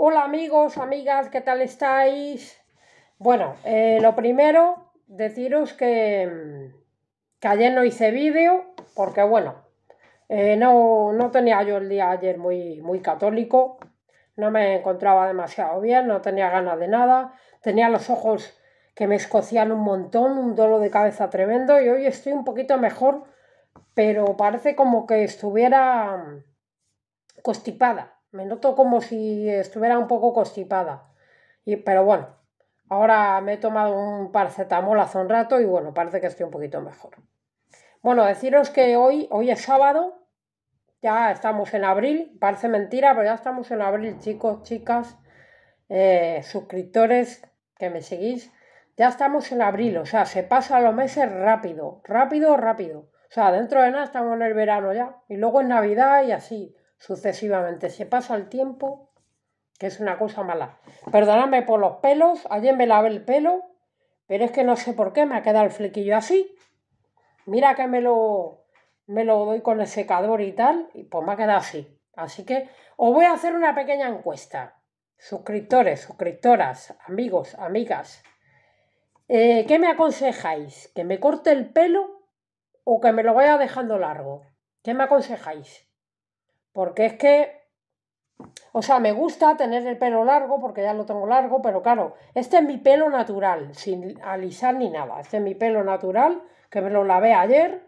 Hola amigos, amigas, ¿qué tal estáis? Bueno, eh, lo primero, deciros que, ayer no hice vídeo, porque bueno, eh, no, no, tenía yo el día ayer muy, muy católico, no me encontraba demasiado bien, no tenía ganas de nada, tenía los ojos que me escocían un montón, un dolor de cabeza tremendo y hoy estoy un poquito mejor, pero parece como que estuviera mm, constipada. Me noto como si estuviera un poco constipada. Y, pero bueno, ahora me he tomado un parcetamol hace un rato y bueno, parece que estoy un poquito mejor. Bueno, deciros que hoy, hoy es sábado, ya estamos en abril, parece mentira, pero ya estamos en abril, chicos, chicas, eh, suscriptores que me seguís, ya estamos en abril, o sea, se pasan los meses rápido, rápido, rápido. O sea, dentro de nada estamos en el verano ya, y luego en Navidad y así sucesivamente. Se pasa el tiempo, que es una cosa mala. Perdóname por los pelos, ayer me lavé el pelo, pero es que no sé por qué me ha quedado el flequillo así. Mira que me lo, me lo doy con el secador y tal, y pues me ha quedado así. Así que os voy a hacer una pequeña encuesta. Suscriptores, suscriptoras, amigos, amigas. Eh, ¿Qué me aconsejáis? ¿Que me corte el pelo o que me lo vaya dejando largo? ¿Qué me aconsejáis? Porque es que, o sea, me gusta tener el pelo largo porque ya lo tengo largo, pero claro, este es mi pelo natural, sin alisar ni nada. Este es mi pelo natural, que me lo lavé ayer.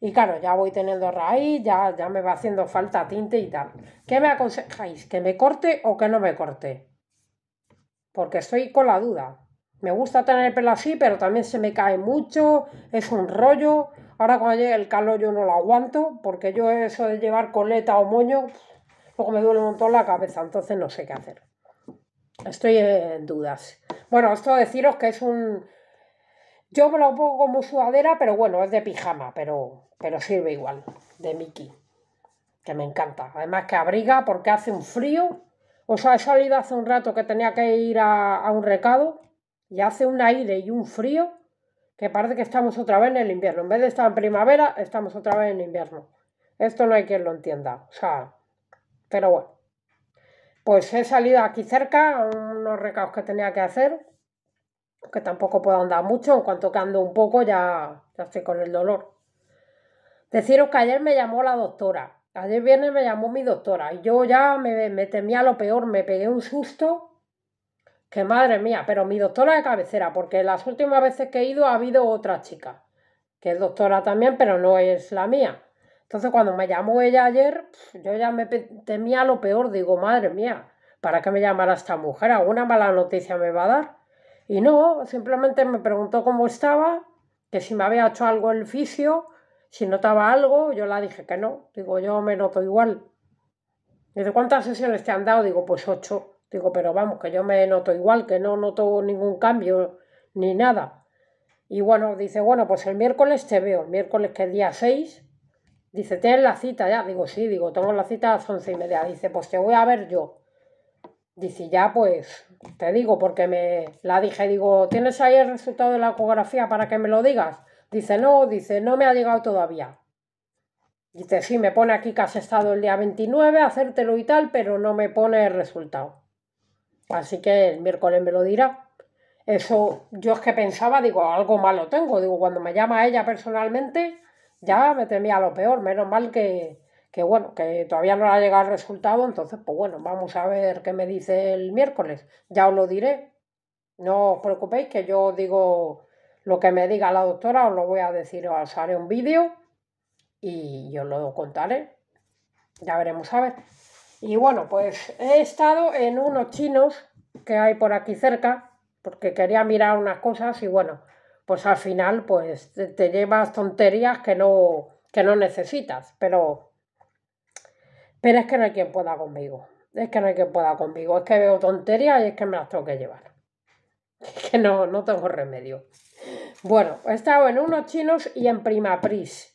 Y claro, ya voy teniendo raíz, ya, ya me va haciendo falta tinte y tal. ¿Qué me aconsejáis? ¿Que me corte o que no me corte? Porque estoy con la duda. Me gusta tener el pelo así, pero también se me cae mucho, es un rollo. Ahora cuando llegue el calor yo no lo aguanto, porque yo eso de llevar coleta o moño, luego me duele un montón la cabeza, entonces no sé qué hacer. Estoy en dudas. Bueno, esto deciros que es un... Yo me lo pongo como sudadera, pero bueno, es de pijama, pero, pero sirve igual, de Mickey, que me encanta. Además que abriga porque hace un frío. O sea, he salido hace un rato que tenía que ir a, a un recado y hace un aire y un frío que parece que estamos otra vez en el invierno. En vez de estar en primavera, estamos otra vez en invierno. Esto no hay quien lo entienda. O sea, pero bueno. Pues he salido aquí cerca, unos recados que tenía que hacer, que tampoco puedo andar mucho, en cuanto que ando un poco ya, estoy con el dolor. Deciros que ayer me llamó la doctora, ayer viernes me llamó mi doctora, y yo ya me, me temía lo peor, me pegué un susto que madre mía, pero mi doctora de cabecera, porque las últimas veces que he ido ha habido otra chica, que es doctora también, pero no es la mía. Entonces cuando me llamó ella ayer, yo ya me temía lo peor, digo, madre mía, ¿para qué me llamara esta mujer? ¿Alguna mala noticia me va a dar? Y no, simplemente me preguntó cómo estaba, que si me había hecho algo el fisio, si notaba algo, yo la dije que no, digo, yo me noto igual. desde cuántas sesiones te han dado? Digo, pues ocho. Digo, pero vamos, que yo me noto igual, que no noto ningún cambio ni nada. Y bueno, dice, bueno, pues el miércoles te veo, el miércoles que es día 6. Dice, ¿tienes la cita ya? Digo, sí, digo, tengo la cita a las once y media. Dice, pues te voy a ver yo. Dice, ya pues, te digo, porque me la dije, digo, ¿tienes ahí el resultado de la ecografía para que me lo digas? Dice, no, dice, no me ha llegado todavía. Dice, sí, me pone aquí que has estado el día 29, hacértelo y tal, pero no me pone el resultado. Así que el miércoles me lo dirá. Eso, yo es que pensaba, digo, algo malo tengo. Digo, cuando me llama ella personalmente, ya me temía lo peor. Menos mal que, que bueno, que todavía no ha llegado el resultado, entonces, pues bueno, vamos a ver qué me dice el miércoles, ya os lo diré. No os preocupéis que yo digo lo que me diga la doctora, os lo voy a decir, os haré un vídeo y yo lo contaré. Ya veremos a ver. Y bueno, pues he estado en unos chinos que hay por aquí cerca, porque quería mirar unas cosas y bueno, pues al final pues te, llevas tonterías que no, que no necesitas, pero, pero es que no hay quien pueda conmigo, es que no hay quien pueda conmigo, es que veo tonterías y es que me las tengo que llevar, es que no, no tengo remedio. Bueno, he estado en unos chinos y en Primapris.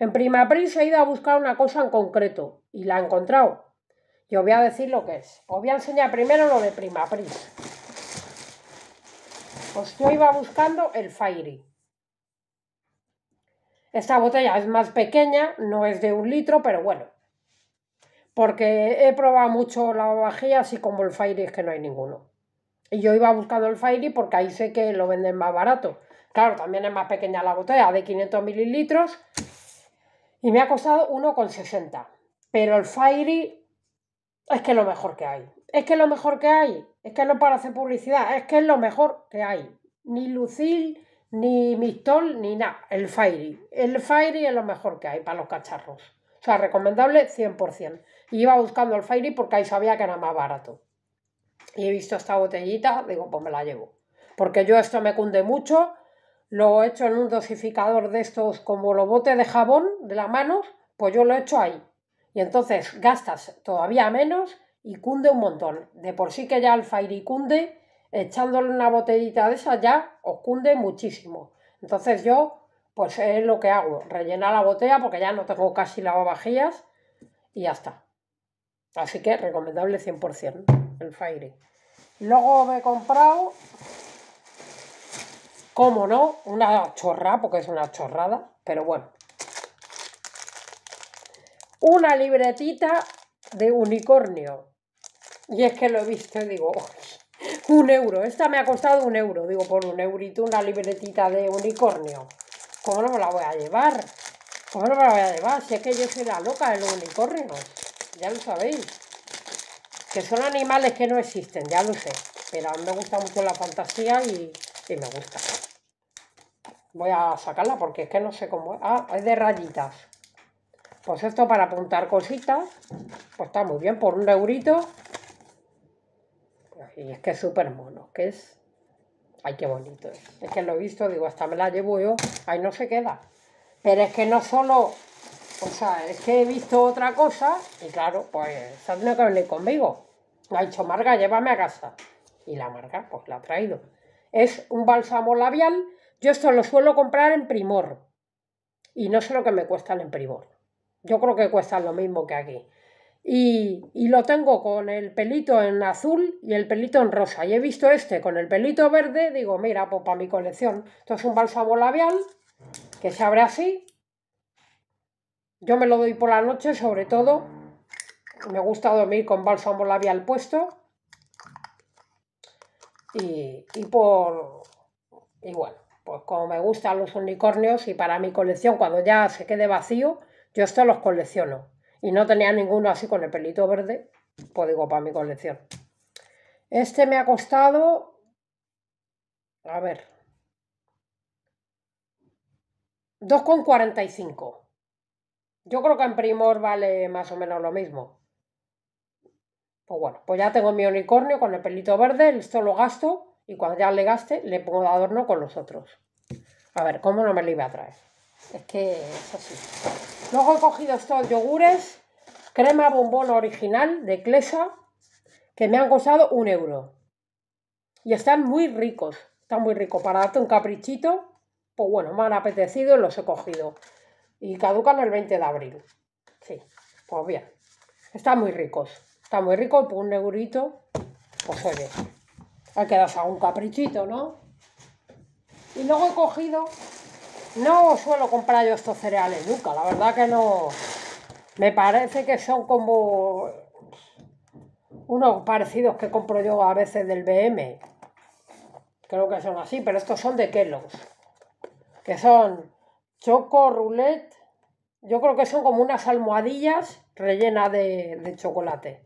En Primapris he ido a buscar una cosa en concreto y la he encontrado os voy a decir lo que es. Os voy a enseñar primero lo de prima pris. Pues yo iba buscando el Fairy. Esta botella es más pequeña, no es de un litro, pero bueno. Porque he probado mucho la vajilla, así como el Fairy es que no hay ninguno. Y yo iba buscando el Fairy porque ahí sé que lo venden más barato. Claro, también es más pequeña la botella, de 500 mililitros. Y me ha costado 1,60. Pero el Fairy es que es lo mejor que hay. Es que es lo mejor que hay. Es que no para hacer publicidad. Es que es lo mejor que hay. Ni Lucil, ni Mistol, ni nada. El Fairy. El Fairy es lo mejor que hay para los cacharros. O sea, recomendable 100%. Y iba buscando el Fairy porque ahí sabía que era más barato. Y he visto esta botellita, digo, pues me la llevo. Porque yo esto me cunde mucho. Lo he hecho en un dosificador de estos como los botes de jabón de las manos. Pues yo lo he hecho ahí y entonces gastas todavía menos y cunde un montón. De por sí que ya el Fairy cunde, echándole una botellita de esa ya os cunde muchísimo. Entonces yo, pues es lo que hago, rellenar la botella porque ya no tengo casi lavavajillas y ya está. Así que recomendable 100% el Fairy. Luego me he comprado, como no, una chorra, porque es una chorrada, pero bueno, una libretita de unicornio. Y es que lo he visto y digo, un euro. Esta me ha costado un euro. Digo, por un eurito una libretita de unicornio. ¿Cómo no me la voy a llevar? ¿Cómo no me la voy a llevar? Si es que yo soy la loca de los unicornios. Ya lo sabéis. Que son animales que no existen, ya lo sé. Pero a mí me gusta mucho la fantasía y, y me gusta. Voy a sacarla porque es que no sé cómo es. Ah, es de rayitas esto para apuntar cositas, pues está muy bien, por un eurito. Y es que es súper mono, que es... Ay, qué bonito es. que lo he visto, digo, hasta me la llevo yo. Ahí no se queda. Pero es que no solo... O sea, es que he visto otra cosa y claro, pues se no que venir conmigo. ha dicho, Marga, llévame a casa. Y la Marga, pues la ha traído. Es un bálsamo labial. Yo esto lo suelo comprar en Primor. Y no sé lo que me cuesta en Primor. Yo creo que cuesta lo mismo que aquí. Y, lo tengo con el pelito en azul y el pelito en rosa. Y he visto este con el pelito verde, digo, mira, pues para mi colección. Esto es un bálsamo labial que se abre así. Yo me lo doy por la noche, sobre todo. Me gusta dormir con bálsamo labial puesto. Y, y por... Y bueno, pues como me gustan los unicornios y para mi colección, cuando ya se quede vacío, yo estos los colecciono. Y no tenía ninguno así con el pelito verde. Pues para mi colección. Este me ha costado... A ver. 2,45. Yo creo que en Primor vale más o menos lo mismo. Pues bueno, pues ya tengo mi unicornio con el pelito verde. Esto lo gasto. Y cuando ya le gaste, le pongo de adorno con los otros. A ver, ¿cómo no me lo iba a traer? Es que es así. Luego he cogido estos yogures, crema bombón original de Clesa, que me han costado un euro. Y están muy ricos, están muy ricos. Para darte un caprichito, pues bueno, me han apetecido y los he cogido. Y caducan el 20 de abril. Sí, pues bien. Están muy ricos. Están muy ricos por un eurito. Pues oye, hay que darse algún caprichito, ¿no? Y luego he cogido no suelo comprar yo estos cereales nunca, la verdad que no. Me parece que son como unos parecidos que compro yo a veces del BM. Creo que son así, pero estos son de Kellogg's. Que son choco, roulette. Yo creo que son como unas almohadillas rellenas de, chocolate.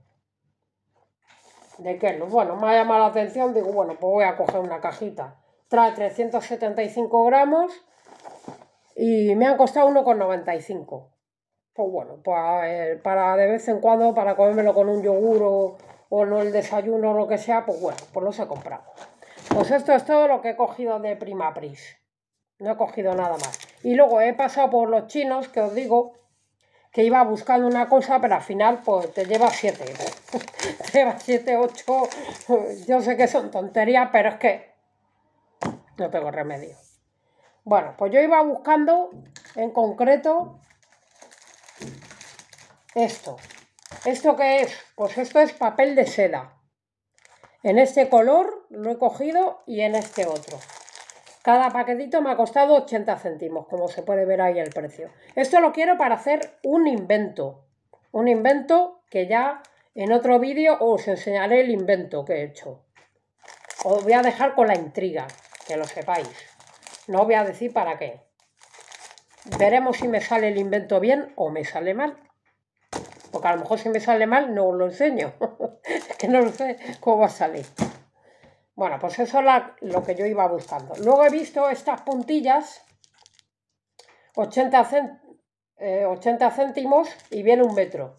De Kellogg's. Bueno, me ha llamado la atención. Digo, bueno, pues voy a coger una cajita. Trae 375 gramos y me han costado 1,95. Pues bueno, para, pues, para de vez en cuando, para comérmelo con un yogur o, no el desayuno o lo que sea, pues bueno, pues los he comprado. Pues esto es todo lo que he cogido de Prima No he cogido nada más. Y luego he pasado por los chinos, que os digo que iba buscando una cosa, pero al final pues te lleva siete. te lleva siete, ocho. Yo sé que son tonterías, pero es que no tengo remedio. Bueno, pues yo iba buscando en concreto esto. ¿Esto qué es? Pues esto es papel de seda. En este color lo he cogido y en este otro. Cada paquetito me ha costado 80 céntimos, como se puede ver ahí el precio. Esto lo quiero para hacer un invento. Un invento que ya en otro vídeo os enseñaré el invento que he hecho. Os voy a dejar con la intriga, que lo sepáis. No voy a decir para qué. Veremos si me sale el invento bien o me sale mal. Porque a lo mejor si me sale mal no os lo enseño. es que no sé cómo va a salir. Bueno, pues eso es lo que yo iba buscando. Luego he visto estas puntillas, 80, 80 eh, céntimos y viene un metro.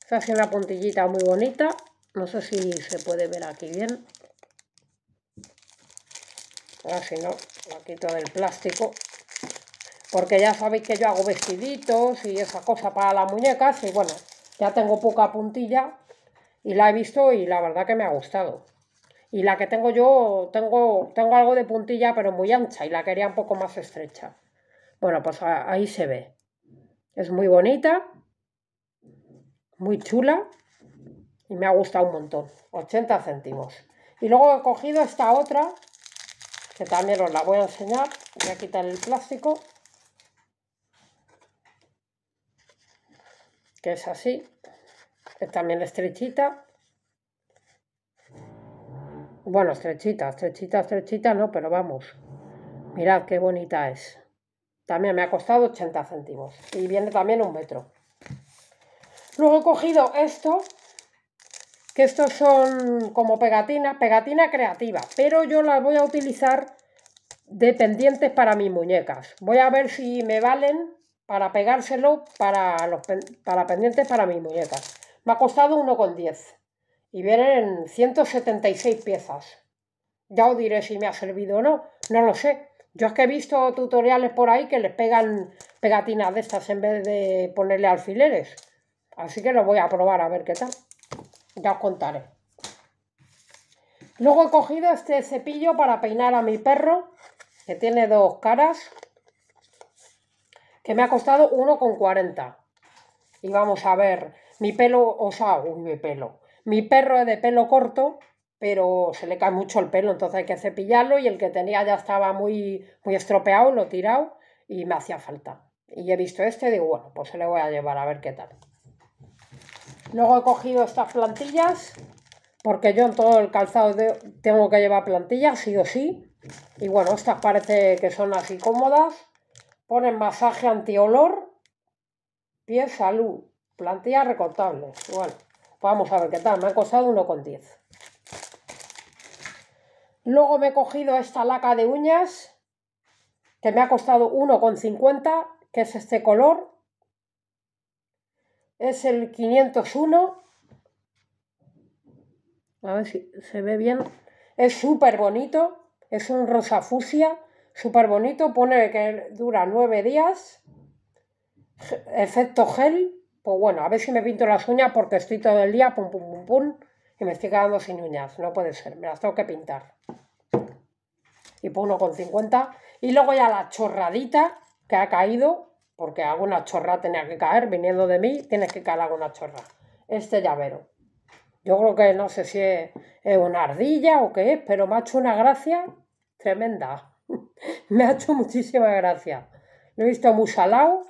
Esta es una puntillita muy bonita. No sé si se puede ver aquí bien. Ah, si no, la quito del plástico. Porque ya sabéis que yo hago vestiditos y esa cosa para las muñecas. Y bueno, ya tengo poca puntilla y la he visto y la verdad que me ha gustado. Y la que tengo yo, tengo, tengo algo de puntilla pero muy ancha y la quería un poco más estrecha. Bueno, pues ahí se ve. Es muy bonita, muy chula y me ha gustado un montón. 80 céntimos. Y luego he cogido esta otra que también os la voy a enseñar. Voy a quitar el plástico, que es así, es también estrechita. Bueno, estrechita, estrechita, estrechita, no, pero vamos, mirad qué bonita es. También me ha costado 80 céntimos y viene también un metro. Luego he cogido esto, que estos son como pegatinas, pegatina creativa, pero yo las voy a utilizar de pendientes para mis muñecas. Voy a ver si me valen para pegárselo para, los, para pendientes para mis muñecas. Me ha costado 1,10 y vienen 176 piezas. Ya os diré si me ha servido o no, no lo sé. Yo es que he visto tutoriales por ahí que les pegan pegatinas de estas en vez de ponerle alfileres. Así que lo voy a probar a ver qué tal. Ya os contaré. Luego he cogido este cepillo para peinar a mi perro, que tiene dos caras, que me ha costado 1,40. Y vamos a ver, mi pelo, o sea, mi pelo. Mi perro es de pelo corto, pero se le cae mucho el pelo, entonces hay que cepillarlo y el que tenía ya estaba muy, muy estropeado, lo he tirado y me hacía falta. Y he visto este y digo, bueno, pues se le voy a llevar a ver qué tal. Luego he cogido estas plantillas, porque yo en todo el calzado tengo que llevar plantillas, sí o sí. Y bueno, estas parece que son así cómodas. Ponen masaje antiolor, pie salud, plantillas recortables. Bueno, vamos a ver qué tal, me ha costado 1,10. Luego me he cogido esta laca de uñas, que me ha costado 1,50, que es este color, es el 501. A ver si se ve bien. Es súper bonito. Es un rosa fusia Súper bonito. Pone que dura nueve días. Efecto gel. Pues bueno, a ver si me pinto las uñas porque estoy todo el día pum pum pum pum y me estoy quedando sin uñas. No puede ser. Me las tengo que pintar. Y pongo 1,50. Y luego ya la chorradita que ha caído porque alguna chorra tenía que caer, viniendo de mí, tiene que caer alguna chorra. Este llavero. Yo creo que no sé si es, una ardilla o qué es, pero me ha hecho una gracia tremenda. me ha hecho muchísima gracia. Lo he visto muy salado,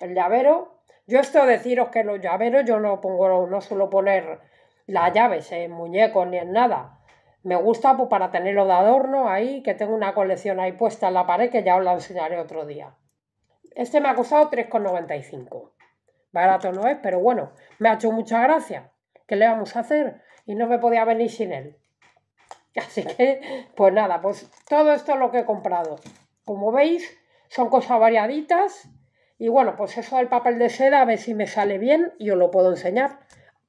el llavero. Yo esto deciros que los llaveros yo no pongo, no suelo poner las llaves en muñecos ni en nada. Me gusta pues, para tenerlo de adorno ahí, que tengo una colección ahí puesta en la pared que ya os la enseñaré otro día. Este me ha costado 3,95. Barato no es, pero bueno, me ha hecho mucha gracia. ¿Qué le vamos a hacer? Y no me podía venir sin él. Así que, pues nada, pues todo esto es lo que he comprado. Como veis, son cosas variaditas. Y bueno, pues eso del papel de seda, a ver si me sale bien y os lo puedo enseñar.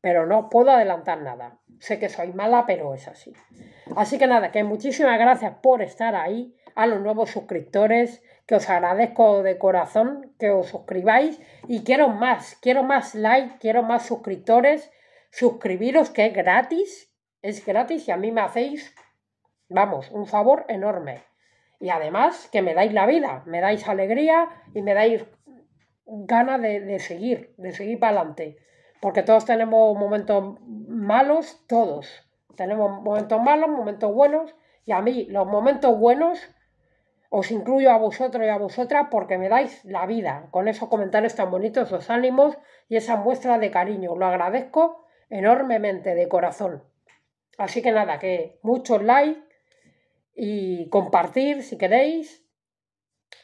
Pero no os puedo adelantar nada. Sé que soy mala, pero es así. Así que nada, que muchísimas gracias por estar ahí. A los nuevos suscriptores, que os agradezco de corazón que os suscribáis y quiero más, quiero más like, quiero más suscriptores, suscribiros que es gratis, es gratis y a mí me hacéis, vamos, un favor enorme. Y además que me dais la vida, me dais alegría y me dais ganas de, de seguir, de seguir para adelante. Porque todos tenemos momentos malos, todos. Tenemos momentos malos, momentos buenos. Y a mí los momentos buenos os incluyo a vosotros y a vosotras porque me dais la vida con esos comentarios tan bonitos, los ánimos y esa muestra de cariño. Lo agradezco enormemente de corazón. Así que nada, que muchos likes y compartir si queréis.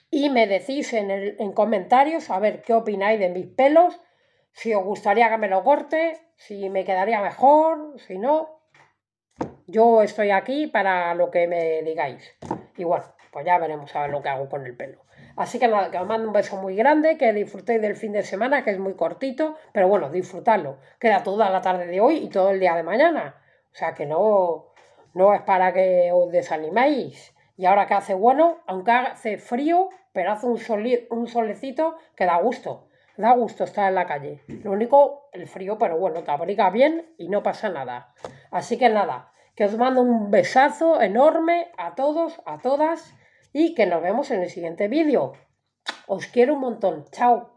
Y me decís en, comentarios a ver qué opináis de mis pelos, si os gustaría que me lo corte, si me quedaría mejor, si no. Yo estoy aquí para lo que me digáis. Igual pues ya veremos a ver lo que hago con el pelo. Así que nada, que os mando un beso muy grande, que disfrutéis del fin de semana, que es muy cortito, pero bueno, disfrutadlo. Queda toda la tarde de hoy y todo el día de mañana. O sea que no, no es para que os desaniméis. Y ahora que hace bueno, aunque hace frío, pero hace un, un solecito que da gusto. Da gusto estar en la calle. Lo único, el frío, pero bueno, te abriga bien y no pasa nada. Así que nada, que os mando un besazo enorme a todos, a todas y que nos vemos en el siguiente vídeo. Os quiero un montón. Chao.